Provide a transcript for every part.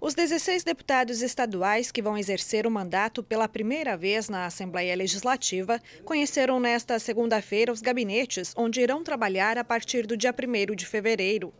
Os 16 deputados estaduais que vão exercer o mandato pela primeira vez na Assembleia Legislativa conheceram nesta segunda-feira os gabinetes onde irão trabalhar a partir do dia 1 de fevereiro.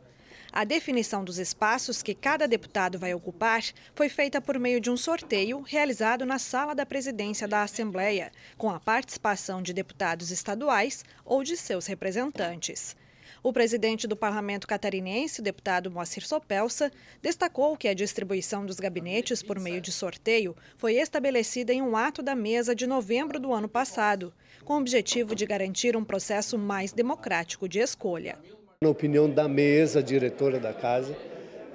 A definição dos espaços que cada deputado vai ocupar foi feita por meio de um sorteio realizado na sala da presidência da Assembleia, com a participação de deputados estaduais ou de seus representantes. O presidente do parlamento catarinense, deputado Moacir Sopelsa, destacou que a distribuição dos gabinetes por meio de sorteio foi estabelecida em um ato da mesa de novembro do ano passado, com o objetivo de garantir um processo mais democrático de escolha. Na opinião da mesa diretora da casa,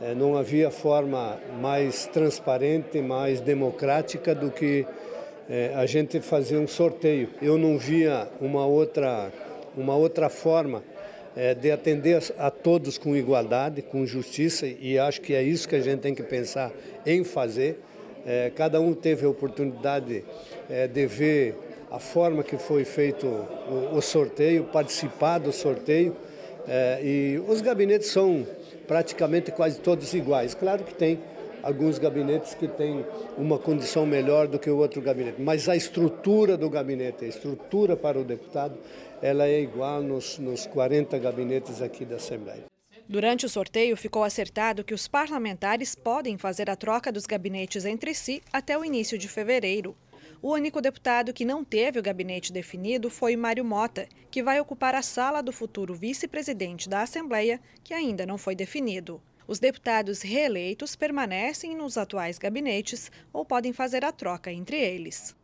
eh, não havia forma mais transparente, mais democrática do que eh, a gente fazer um sorteio. Eu não via uma outra, uma outra forma é, de atender a todos com igualdade, com justiça, e acho que é isso que a gente tem que pensar em fazer. É, cada um teve a oportunidade é, de ver a forma que foi feito o, o sorteio, participar do sorteio. É, e os gabinetes são praticamente quase todos iguais. Claro que tem alguns gabinetes que têm uma condição melhor do que o outro gabinete. Mas a estrutura do gabinete, a estrutura para o deputado, ela é igual nos, nos 40 gabinetes aqui da Assembleia. Durante o sorteio, ficou acertado que os parlamentares podem fazer a troca dos gabinetes entre si até o início de fevereiro. O único deputado que não teve o gabinete definido foi Mário Mota, que vai ocupar a sala do futuro vice-presidente da Assembleia, que ainda não foi definido. Os deputados reeleitos permanecem nos atuais gabinetes ou podem fazer a troca entre eles.